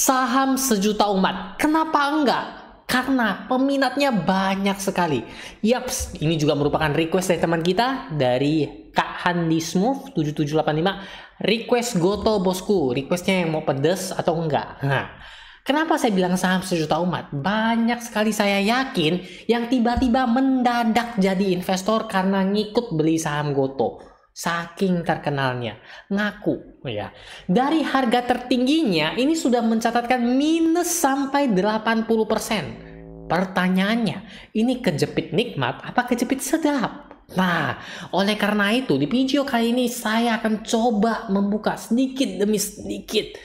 saham sejuta umat. Kenapa enggak? Karena peminatnya banyak sekali. Yaps, ini juga merupakan request dari teman kita dari Kak Handi Smooth 7785. Request Goto Bosku, requestnya yang mau pedes atau enggak. Nah, kenapa saya bilang saham sejuta umat? Banyak sekali saya yakin yang tiba-tiba mendadak jadi investor karena ngikut beli saham Goto saking terkenalnya ngaku ya dari harga tertingginya ini sudah mencatatkan minus sampai 80% pertanyaannya ini kejepit nikmat apa kejepit sedap Nah, oleh karena itu di video kali ini saya akan coba membuka sedikit demi sedikit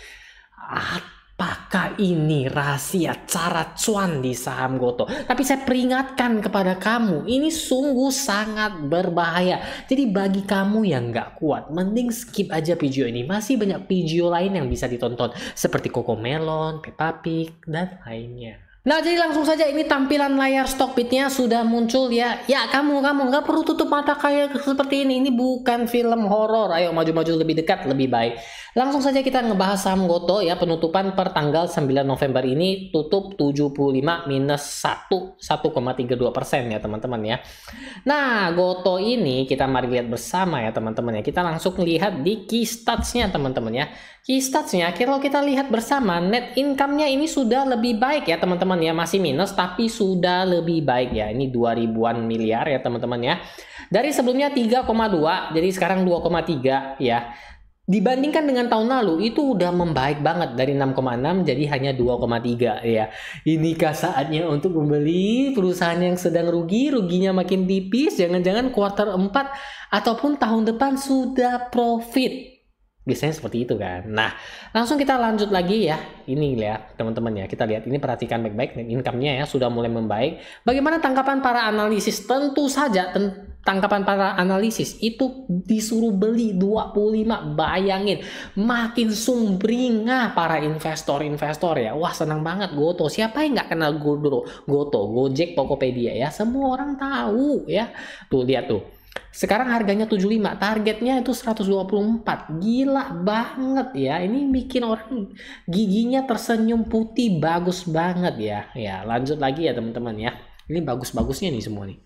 Apakah ini rahasia cara cuan di saham Goto? Tapi saya peringatkan kepada kamu, ini sungguh sangat berbahaya. Jadi bagi kamu yang nggak kuat, mending skip aja video ini. Masih banyak video lain yang bisa ditonton, seperti Coco Melon, Peppa Pig, dan lainnya. Nah jadi langsung saja ini tampilan layar stockbitnya sudah muncul ya Ya kamu kamu nggak perlu tutup mata kayak seperti ini Ini bukan film horor Ayo maju-maju lebih dekat lebih baik Langsung saja kita ngebahas saham Goto ya Penutupan per tanggal 9 November ini tutup 75 minus 1 1,32% persen ya teman-teman ya Nah Goto ini kita mari lihat bersama ya teman-teman ya Kita langsung lihat di key statsnya teman-teman ya Key statsnya kalau kita lihat bersama net income-nya ini sudah lebih baik ya teman-teman teman-teman ya masih minus tapi sudah lebih baik ya ini 2000-an miliar ya teman-teman ya dari sebelumnya 3,2 jadi sekarang 2,3 ya dibandingkan dengan tahun lalu itu udah membaik banget dari 6,6 jadi hanya 2,3 ya. Inikah saatnya untuk membeli perusahaan yang sedang rugi, ruginya makin tipis, jangan-jangan kuartal 4 ataupun tahun depan sudah profit biasanya seperti itu kan. Nah, langsung kita lanjut lagi ya. Ini lihat ya, teman-teman ya, kita lihat ini perhatikan baik-baik dan income-nya ya sudah mulai membaik. Bagaimana tangkapan para analisis? Tentu saja tangkapan para analisis itu disuruh beli 25 bayangin makin sumringah para investor-investor ya wah senang banget Goto siapa yang nggak kenal Goto Goto Gojek Tokopedia ya semua orang tahu ya tuh lihat tuh sekarang harganya 75, targetnya itu 124. Gila banget ya. Ini bikin orang giginya tersenyum putih bagus banget ya. Ya, lanjut lagi ya teman-teman ya. Ini bagus-bagusnya nih semua nih.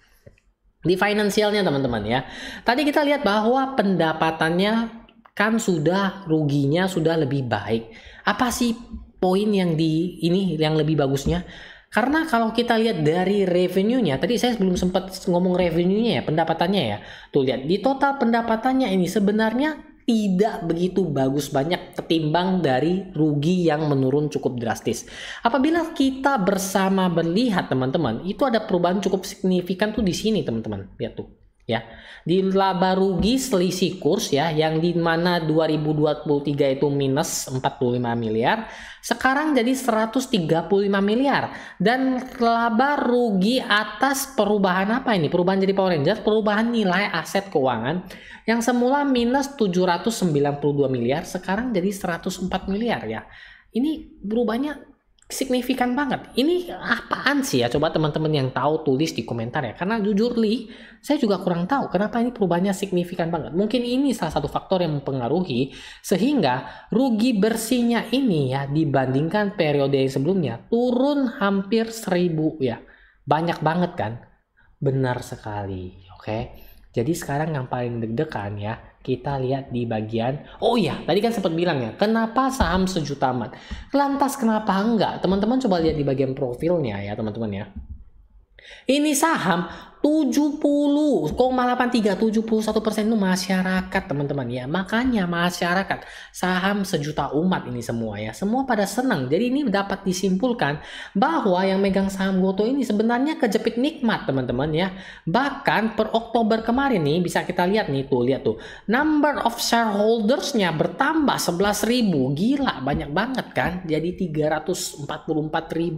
Di finansialnya teman-teman ya. Tadi kita lihat bahwa pendapatannya kan sudah ruginya sudah lebih baik. Apa sih poin yang di ini yang lebih bagusnya? Karena kalau kita lihat dari revenue-nya, tadi saya belum sempat ngomong revenue-nya ya, pendapatannya ya. Tuh lihat, di total pendapatannya ini sebenarnya tidak begitu bagus banyak ketimbang dari rugi yang menurun cukup drastis. Apabila kita bersama melihat teman-teman, itu ada perubahan cukup signifikan tuh di sini teman-teman. Lihat tuh ya di laba rugi selisih kurs ya yang di mana 2023 itu minus 45 miliar sekarang jadi 135 miliar dan laba rugi atas perubahan apa ini perubahan jadi Power Rangers perubahan nilai aset keuangan yang semula minus 792 miliar sekarang jadi 104 miliar ya ini berubahnya signifikan banget. Ini apaan sih ya? Coba teman-teman yang tahu tulis di komentar ya. Karena jujur li, saya juga kurang tahu kenapa ini perubahannya signifikan banget. Mungkin ini salah satu faktor yang mempengaruhi sehingga rugi bersihnya ini ya dibandingkan periode yang sebelumnya turun hampir seribu ya. Banyak banget kan? Benar sekali, oke. Okay? Jadi sekarang yang paling deg-degan ya, kita lihat di bagian oh iya tadi kan sempat bilang ya kenapa saham sejuta mat lantas kenapa enggak teman-teman coba lihat di bagian profilnya ya teman-teman ya ini saham 70,83 persen itu masyarakat teman-teman ya makanya masyarakat saham sejuta umat ini semua ya semua pada senang jadi ini dapat disimpulkan bahwa yang megang saham goto ini sebenarnya kejepit nikmat teman-teman ya bahkan per Oktober kemarin nih bisa kita lihat nih tuh lihat tuh number of shareholdersnya bertambah 11.000 gila banyak banget kan jadi 344.000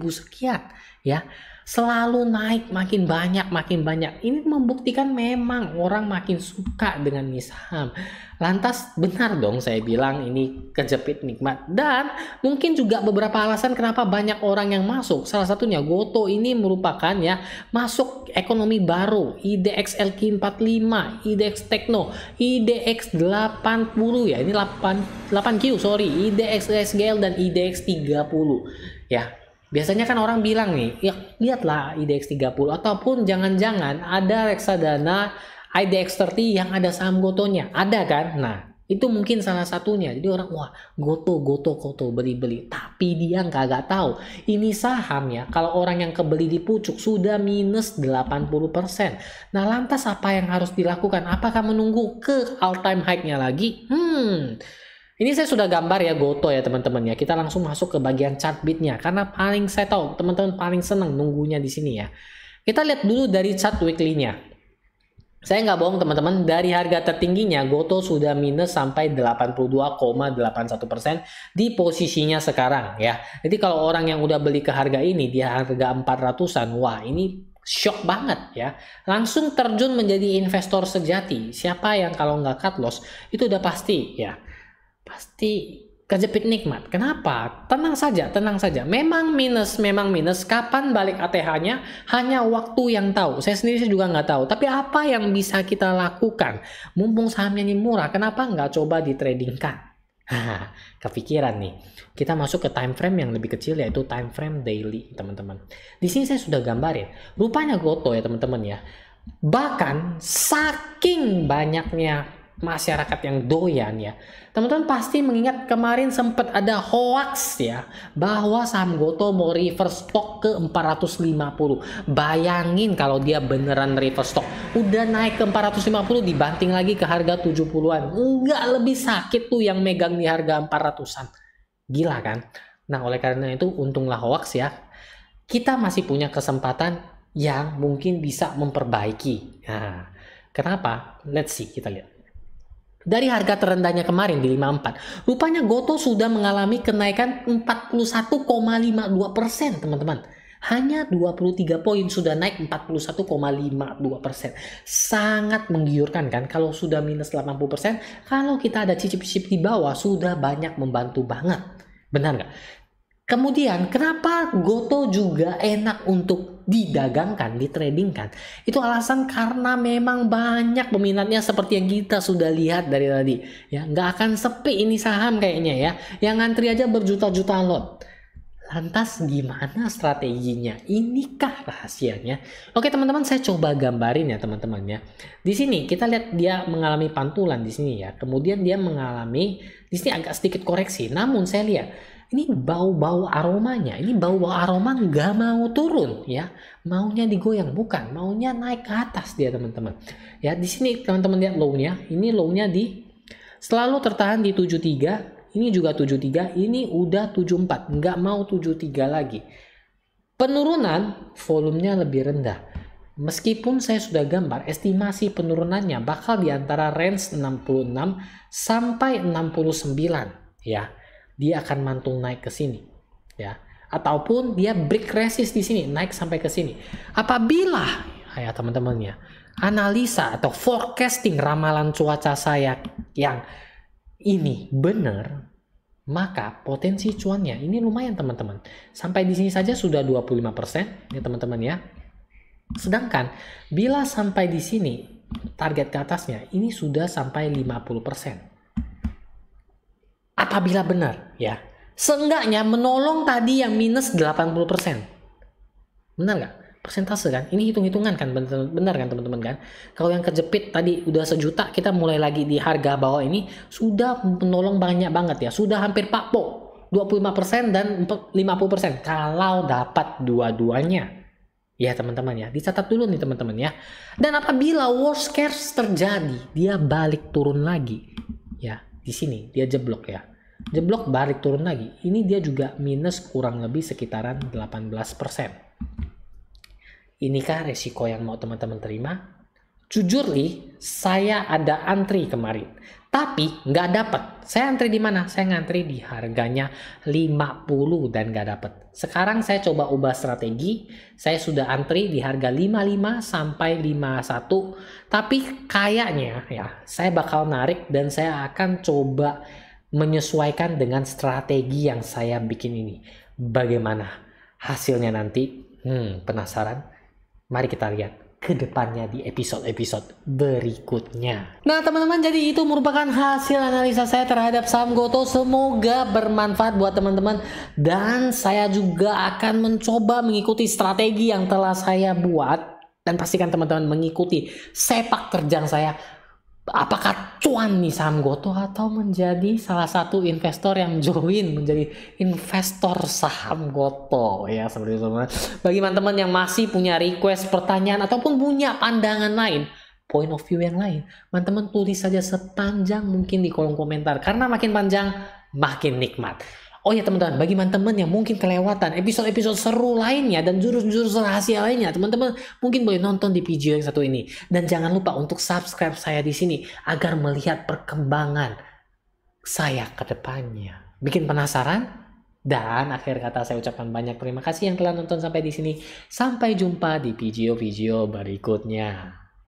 sekian ya selalu naik makin banyak makin banyak ini membuktikan memang orang makin suka dengan misaham lantas benar dong saya bilang ini kejepit nikmat dan mungkin juga beberapa alasan kenapa banyak orang yang masuk salah satunya goto ini merupakan ya masuk ekonomi baru IDX LQ45 IDX Tekno IDX 80 ya ini 8 8Q sorry IDX SGL dan IDX 30 ya Biasanya kan orang bilang nih, ya lihatlah IDX30 ataupun jangan-jangan ada reksadana IDX30 yang ada saham gotonya. Ada kan? Nah, itu mungkin salah satunya. Jadi orang, wah goto, goto, goto, beli-beli. Tapi dia nggak tahu. Ini sahamnya kalau orang yang kebeli di pucuk sudah minus 80%. Nah lantas apa yang harus dilakukan? Apakah menunggu ke all time high-nya lagi? Hmm, ini saya sudah gambar ya Goto ya teman-teman ya. Kita langsung masuk ke bagian chart bitnya karena paling saya tahu teman-teman paling seneng nunggunya di sini ya. Kita lihat dulu dari chart weekly-nya. Saya nggak bohong teman-teman, dari harga tertingginya Goto sudah minus sampai 82,81% di posisinya sekarang ya. Jadi kalau orang yang udah beli ke harga ini di harga 400-an, wah ini shock banget ya. Langsung terjun menjadi investor sejati. Siapa yang kalau nggak cut loss itu udah pasti ya pasti kejepit nikmat. Kenapa? Tenang saja, tenang saja. Memang minus, memang minus. Kapan balik ATH-nya? Hanya waktu yang tahu. Saya sendiri saya juga nggak tahu. Tapi apa yang bisa kita lakukan? Mumpung sahamnya ini murah, kenapa nggak coba ditradingkan? Nah, kepikiran nih. Kita masuk ke time frame yang lebih kecil yaitu time frame daily, teman-teman. Di sini saya sudah gambarin. Rupanya goto ya, teman-teman ya. Bahkan saking banyaknya masyarakat yang doyan ya. Teman-teman pasti mengingat kemarin sempat ada hoax ya bahwa saham Goto mau reverse stock ke 450. Bayangin kalau dia beneran reverse stock, udah naik ke 450 dibanting lagi ke harga 70-an. Enggak lebih sakit tuh yang megang di harga 400-an. Gila kan? Nah, oleh karena itu untunglah hoax ya. Kita masih punya kesempatan yang mungkin bisa memperbaiki. Nah, kenapa? Let's see, kita lihat dari harga terendahnya kemarin di 54. Rupanya Goto sudah mengalami kenaikan 41,52 persen, teman-teman. Hanya 23 poin sudah naik 41,52 persen. Sangat menggiurkan kan kalau sudah minus 80 persen, kalau kita ada cicip-cicip di bawah sudah banyak membantu banget. Benar nggak? Kemudian kenapa Goto juga enak untuk didagangkan, ditradingkan. Itu alasan karena memang banyak peminatnya seperti yang kita sudah lihat dari tadi. Ya, nggak akan sepi ini saham kayaknya ya. Yang ngantri aja berjuta-juta lot. Lantas gimana strateginya? Inikah rahasianya? Oke teman-teman, saya coba gambarin ya teman-teman ya. Di sini kita lihat dia mengalami pantulan di sini ya. Kemudian dia mengalami di sini agak sedikit koreksi. Namun saya lihat ini bau-bau aromanya, ini bau-bau aroma nggak mau turun ya, maunya digoyang bukan, maunya naik ke atas dia teman-teman. Ya di sini teman-teman lihat low-nya, ini low-nya di selalu tertahan di 73, ini juga 73, ini udah 74, nggak mau 73 lagi. Penurunan volumenya lebih rendah. Meskipun saya sudah gambar, estimasi penurunannya bakal di antara range 66 sampai 69 ya dia akan mantul naik ke sini ya ataupun dia break resist di sini naik sampai ke sini apabila ya teman-temannya analisa atau forecasting ramalan cuaca saya yang ini benar maka potensi cuannya ini lumayan teman-teman sampai di sini saja sudah 25% ya teman-teman ya sedangkan bila sampai di sini target ke atasnya ini sudah sampai 50% apabila benar ya seenggaknya menolong tadi yang minus 80% benar nggak persentase kan ini hitung-hitungan kan benar-benar benar kan teman-teman kan kalau yang kejepit tadi udah sejuta kita mulai lagi di harga bawah ini sudah menolong banyak banget ya sudah hampir pakpo 25% dan 50% kalau dapat dua-duanya ya teman-teman ya dicatat dulu nih teman-teman ya dan apabila worst case terjadi dia balik turun lagi ya di sini dia jeblok ya jeblok balik turun lagi ini dia juga minus kurang lebih sekitaran 18% inikah resiko yang mau teman-teman terima jujur nih saya ada antri kemarin tapi nggak dapet. Saya antri di mana? Saya ngantri di harganya 50 dan nggak dapet. Sekarang saya coba ubah strategi. Saya sudah antri di harga 55 sampai 51. Tapi kayaknya ya saya bakal narik dan saya akan coba menyesuaikan dengan strategi yang saya bikin ini. Bagaimana hasilnya nanti? Hmm, penasaran? Mari kita lihat ke depannya di episode-episode berikutnya. Nah teman-teman jadi itu merupakan hasil analisa saya terhadap saham Goto. Semoga bermanfaat buat teman-teman dan saya juga akan mencoba mengikuti strategi yang telah saya buat dan pastikan teman-teman mengikuti sepak terjang saya apakah cuan nih saham Goto atau menjadi salah satu investor yang join menjadi investor saham Goto ya seperti itu Bagi teman-teman yang masih punya request pertanyaan ataupun punya pandangan lain, point of view yang lain, teman-teman tulis saja sepanjang mungkin di kolom komentar karena makin panjang makin nikmat. Oh ya teman-teman, bagi teman-teman yang mungkin kelewatan episode-episode seru lainnya dan jurus-jurus rahasia lainnya, teman-teman mungkin boleh nonton di video yang satu ini. Dan jangan lupa untuk subscribe saya di sini agar melihat perkembangan saya ke depannya. Bikin penasaran? Dan akhir kata saya ucapkan banyak terima kasih yang telah nonton sampai di sini. Sampai jumpa di video-video berikutnya.